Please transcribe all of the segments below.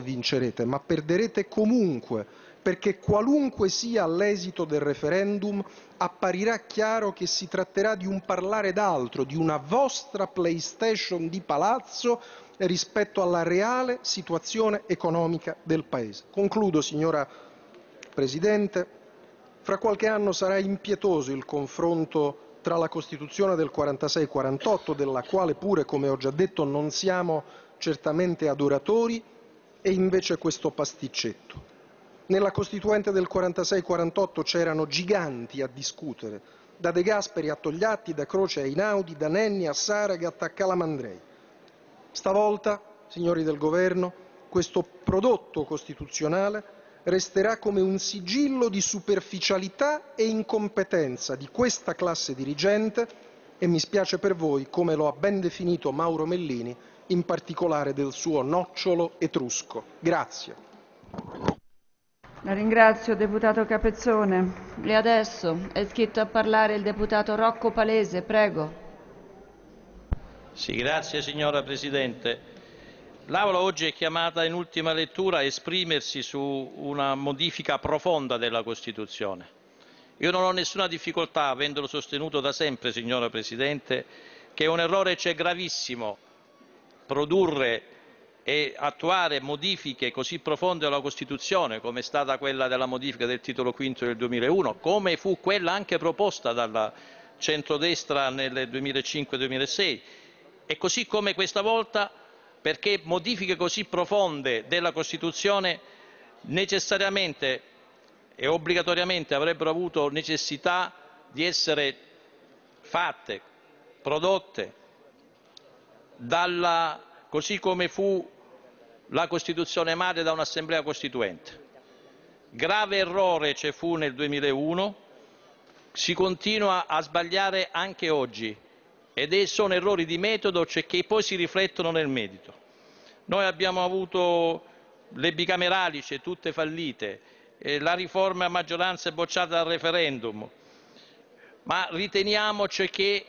vincerete, ma perderete comunque, perché qualunque sia l'esito del referendum apparirà chiaro che si tratterà di un parlare d'altro, di una vostra PlayStation di palazzo rispetto alla reale situazione economica del Paese. Concludo, signora Presidente. Fra qualche anno sarà impietoso il confronto tra la Costituzione del 46 48, della quale pure, come ho già detto, non siamo certamente adoratori, e invece questo pasticcetto. Nella Costituente del 46-48 c'erano giganti a discutere, da De Gasperi a Togliatti, da Croce a Inaudi, da Nenni a Saragat a Calamandrei. Stavolta, signori del governo, questo prodotto costituzionale resterà come un sigillo di superficialità e incompetenza di questa classe dirigente e mi spiace per voi, come lo ha ben definito Mauro Mellini, in particolare del suo nocciolo etrusco. Grazie. La ringrazio, deputato Capezzone. E adesso è iscritto a parlare il deputato Rocco Palese, prego. Sì, grazie signora Presidente. L'Aula oggi è chiamata in ultima lettura a esprimersi su una modifica profonda della Costituzione. Io non ho nessuna difficoltà, avendolo sostenuto da sempre, signora Presidente, che un errore c'è gravissimo produrre e attuare modifiche così profonde alla Costituzione come è stata quella della modifica del titolo V del 2001, come fu quella anche proposta dalla centrodestra nel 2005-2006 e così come questa volta perché modifiche così profonde della Costituzione necessariamente e obbligatoriamente avrebbero avuto necessità di essere fatte, prodotte, dalla, così come fu la Costituzione madre da un'assemblea costituente. Grave errore ci fu nel 2001, si continua a sbagliare anche oggi ed è, sono errori di metodo cioè che poi si riflettono nel merito. Noi abbiamo avuto le bicamerali, cioè tutte fallite, la riforma a maggioranza è bocciata dal referendum, ma riteniamo cioè che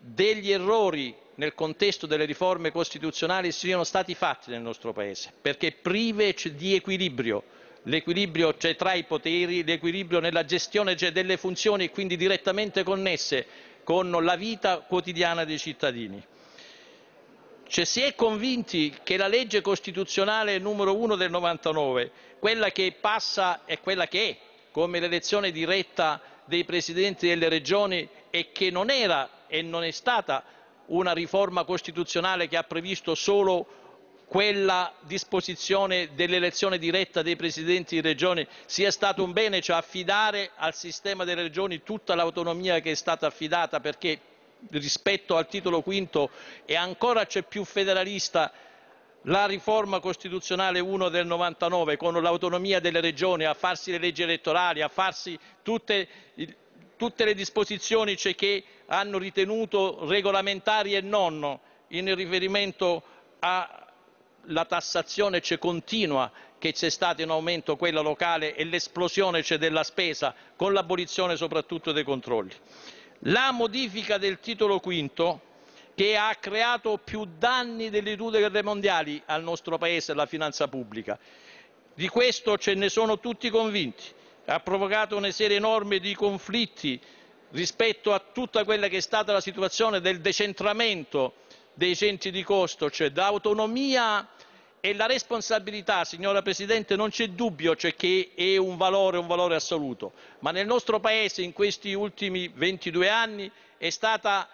degli errori nel contesto delle riforme costituzionali siano stati fatti nel nostro Paese, perché prive di equilibrio, l'equilibrio c'è tra i poteri, l'equilibrio nella gestione c'è delle funzioni e quindi direttamente connesse con la vita quotidiana dei cittadini. Cioè, si è convinti che la legge costituzionale numero 1 del 99, quella che passa e quella che è, come l'elezione diretta dei presidenti delle regioni e che non era e non è stata una riforma costituzionale che ha previsto solo quella disposizione dell'elezione diretta dei presidenti di regione sia stato un bene, cioè affidare al sistema delle regioni tutta l'autonomia che è stata affidata, perché rispetto al titolo quinto e ancora c'è più federalista la riforma costituzionale 1 del 99 con l'autonomia delle regioni a farsi le leggi elettorali, a farsi tutte tutte le disposizioni c'è cioè, che hanno ritenuto regolamentari e non in riferimento alla tassazione cioè, continua che c'è stata in aumento quella locale e l'esplosione cioè, della spesa con l'abolizione soprattutto dei controlli. La modifica del titolo quinto che ha creato più danni delle due guerre mondiali al nostro paese e alla finanza pubblica. Di questo ce ne sono tutti convinti ha provocato una serie enorme di conflitti rispetto a tutta quella che è stata la situazione del decentramento dei centri di costo, cioè l'autonomia e la responsabilità, signora Presidente, non c'è dubbio cioè che è un valore, un valore assoluto, ma nel nostro Paese in questi ultimi 22 anni è stata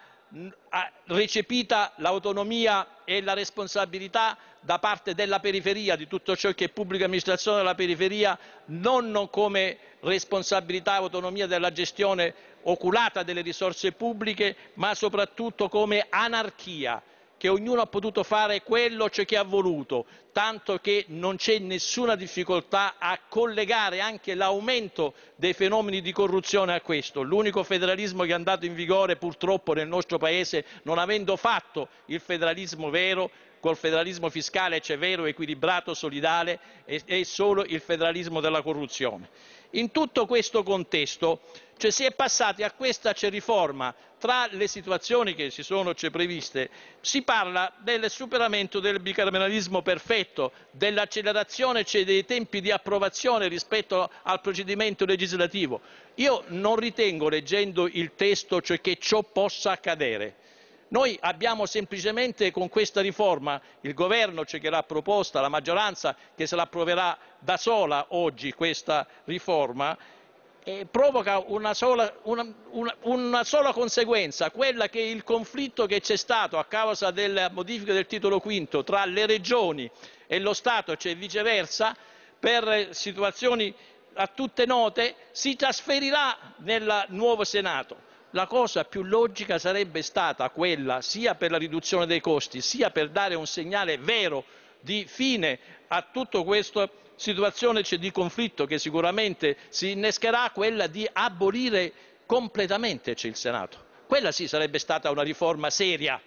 recepita l'autonomia e la responsabilità da parte della periferia, di tutto ciò che è pubblica amministrazione della periferia, non come responsabilità e autonomia della gestione oculata delle risorse pubbliche, ma soprattutto come anarchia che ognuno ha potuto fare quello che ha voluto, tanto che non c'è nessuna difficoltà a collegare anche l'aumento dei fenomeni di corruzione a questo. L'unico federalismo che è andato in vigore purtroppo nel nostro Paese, non avendo fatto il federalismo vero, Col federalismo fiscale severo, equilibrato, solidale è solo il federalismo della corruzione. In tutto questo contesto cioè, si è passati a questa riforma. Tra le situazioni che si sono cioè, previste si parla del superamento del bicameralismo perfetto, dell'accelerazione cioè, dei tempi di approvazione rispetto al procedimento legislativo. Io non ritengo, leggendo il testo, cioè, che ciò possa accadere. Noi abbiamo semplicemente con questa riforma, il governo ce che l'ha proposta, la maggioranza che se la approverà da sola oggi questa riforma, eh, provoca una sola, una, una, una sola, conseguenza, quella che il conflitto che c'è stato a causa della modifica del titolo quinto tra le regioni e lo Stato, cioè viceversa, per eh, situazioni a tutte note, si trasferirà nel nuovo Senato la cosa più logica sarebbe stata quella, sia per la riduzione dei costi, sia per dare un segnale vero di fine a tutta questa situazione cioè di conflitto che sicuramente si innescherà, quella di abolire completamente il Senato. Quella sì sarebbe stata una riforma seria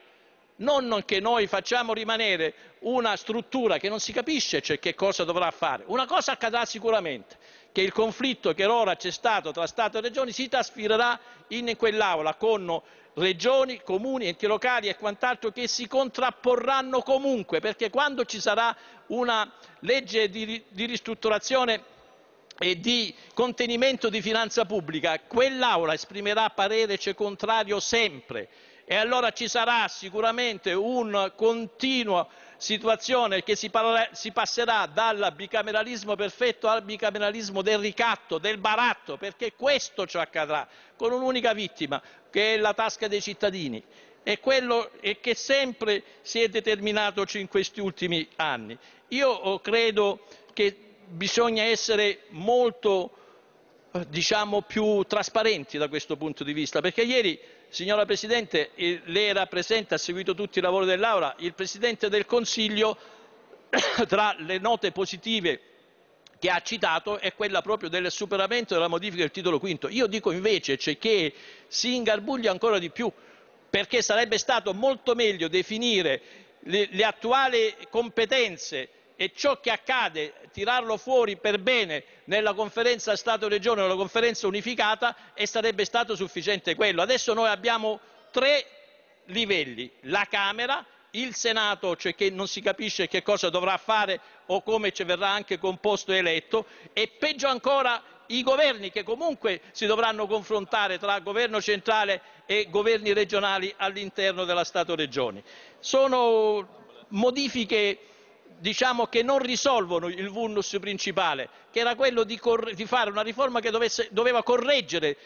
non che noi facciamo rimanere una struttura che non si capisce cioè che cosa dovrà fare. Una cosa accadrà sicuramente, che il conflitto che ora c'è stato tra Stato e Regioni si trasfigurerà in quell'Aula con Regioni, Comuni, enti locali e quant'altro che si contrapporranno comunque, perché quando ci sarà una legge di, di ristrutturazione e di contenimento di finanza pubblica, quell'Aula esprimerà parere cioè contrario sempre e allora ci sarà sicuramente una continua situazione che si, si passerà dal bicameralismo perfetto al bicameralismo del ricatto, del baratto, perché questo ci accadrà, con un'unica vittima, che è la tasca dei cittadini e quello che sempre si è determinato in questi ultimi anni. Io oh, credo che bisogna essere molto eh, diciamo, più trasparenti da questo punto di vista, perché ieri Signora Presidente, eh, lei era presente, ha seguito tutti i lavori dell'Aula, il Presidente del Consiglio tra le note positive che ha citato è quella proprio del superamento della modifica del titolo quinto. Io dico invece cioè, che si ingarbuglia ancora di più, perché sarebbe stato molto meglio definire le, le attuali competenze e ciò che accade, tirarlo fuori per bene nella conferenza Stato-Regione, o nella conferenza unificata, e sarebbe stato sufficiente quello. Adesso noi abbiamo tre livelli, la Camera, il Senato, cioè che non si capisce che cosa dovrà fare o come ci verrà anche composto e eletto, e peggio ancora i governi che comunque si dovranno confrontare tra governo centrale e governi regionali all'interno della Stato-Regione. Sono modifiche diciamo, che non risolvono il vulnus principale, che era quello di, di fare una riforma che dovesse, doveva correggere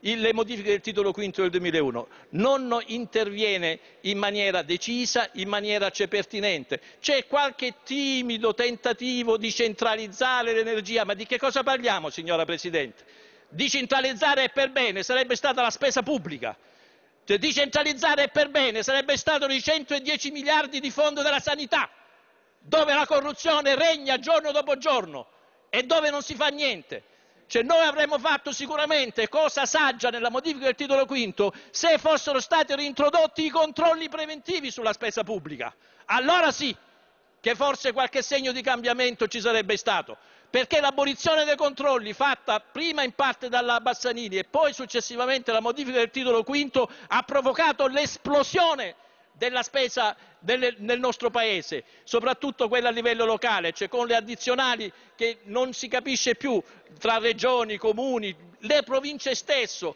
le modifiche del titolo quinto del 2001. Non interviene in maniera decisa, in maniera cioè pertinente. C'è qualche timido tentativo di centralizzare l'energia, ma di che cosa parliamo, signora Presidente? Di centralizzare per bene sarebbe stata la spesa pubblica. Cioè, è per bene sarebbe stato i 110 miliardi di fondo della sanità dove la corruzione regna giorno dopo giorno e dove non si fa niente. Cioè noi avremmo fatto sicuramente cosa saggia nella modifica del titolo quinto se fossero stati reintrodotti i controlli preventivi sulla spesa pubblica. Allora sì che forse qualche segno di cambiamento ci sarebbe stato, perché l'abolizione dei controlli fatta prima in parte dalla Bassanini e poi successivamente la modifica del titolo quinto ha provocato l'esplosione della spesa delle, nel nostro Paese, soprattutto quella a livello locale, cioè con le addizionali che non si capisce più tra regioni, comuni, le province stesse,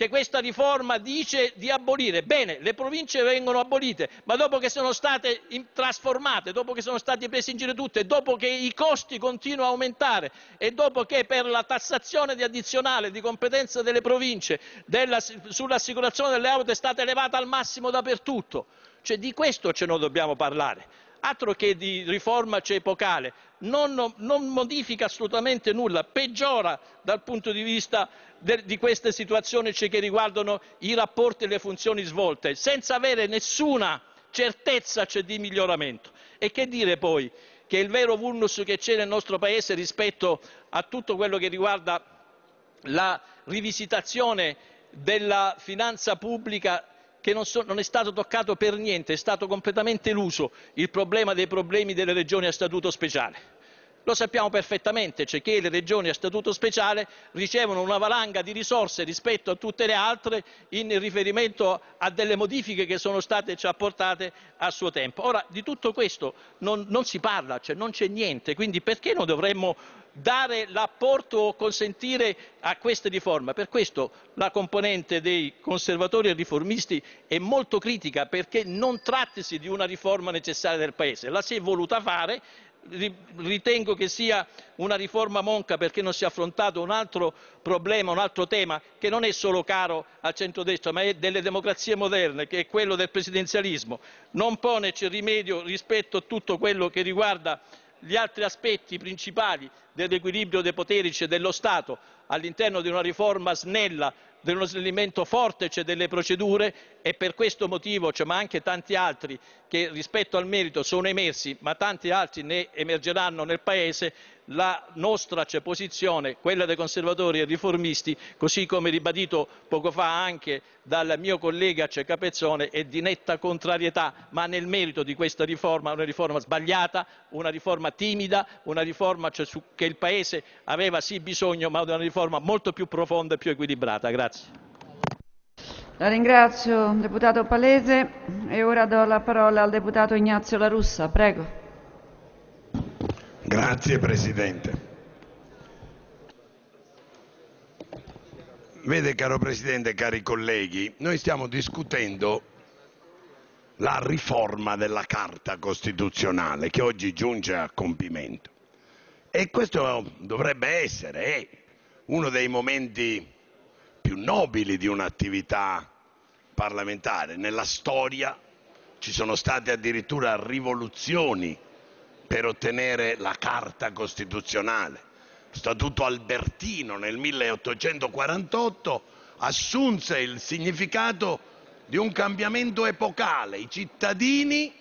che questa riforma dice di abolire. Bene, le province vengono abolite, ma dopo che sono state trasformate, dopo che sono state prese in giro tutte, dopo che i costi continuano a aumentare e dopo che per la tassazione di addizionale di competenza delle province della, sull'assicurazione delle auto è stata elevata al massimo dappertutto. Cioè di questo ce ne dobbiamo parlare. Altro che di riforma cioè, epocale, non modifica assolutamente nulla, peggiora dal punto di vista di queste situazioni cioè che riguardano i rapporti e le funzioni svolte, senza avere nessuna certezza cioè, di miglioramento. E che dire poi che il vero vulnus che c'è nel nostro Paese rispetto a tutto quello che riguarda la rivisitazione della finanza pubblica che non, so, non, è stato toccato per niente, è stato completamente eluso il problema dei problemi delle regioni a statuto speciale. Lo sappiamo perfettamente, cioè che le regioni a statuto speciale ricevono una valanga di risorse rispetto a tutte le altre in riferimento a delle modifiche che sono state già apportate a suo tempo. Ora, di tutto questo non, non si parla, cioè non c'è niente, quindi perché non dovremmo dare l'apporto o consentire a queste riforme? Per questo la componente dei conservatori e riformisti è molto critica perché non trattasi di una riforma necessaria del Paese, la si è voluta fare ritengo che sia una riforma monca perché non si è affrontato un altro problema, un altro tema che non è solo caro al centrodestra ma è delle democrazie moderne, che è quello del presidenzialismo. Non poneci rimedio rispetto a tutto quello che riguarda gli altri aspetti principali dell'equilibrio dei poteri, e cioè dello Stato, all'interno di una riforma snella, dello snellimento forte cioè, delle procedure e per questo motivo, cioè, ma anche tanti altri che rispetto al merito sono emersi, ma tanti altri ne emergeranno nel Paese, la nostra cioè, posizione, quella dei conservatori e riformisti, così come ribadito poco fa anche dal mio collega cioè, Capezzone, è di netta contrarietà, ma nel merito di questa riforma, una riforma sbagliata, una riforma timida, una riforma cioè, che il Paese aveva sì bisogno, ma una riforma molto più profonda e più equilibrata. Grazie. Grazie. La ringrazio, deputato Palese, e ora do la parola al deputato Ignazio La Russa. Prego. Grazie, Presidente. Vede, caro Presidente, cari colleghi, noi stiamo discutendo la riforma della Carta Costituzionale che oggi giunge a compimento. E questo dovrebbe essere eh, uno dei momenti più nobili di un'attività parlamentare. Nella storia ci sono state addirittura rivoluzioni per ottenere la Carta Costituzionale. Lo Statuto Albertino nel 1848 assunse il significato di un cambiamento epocale. I cittadini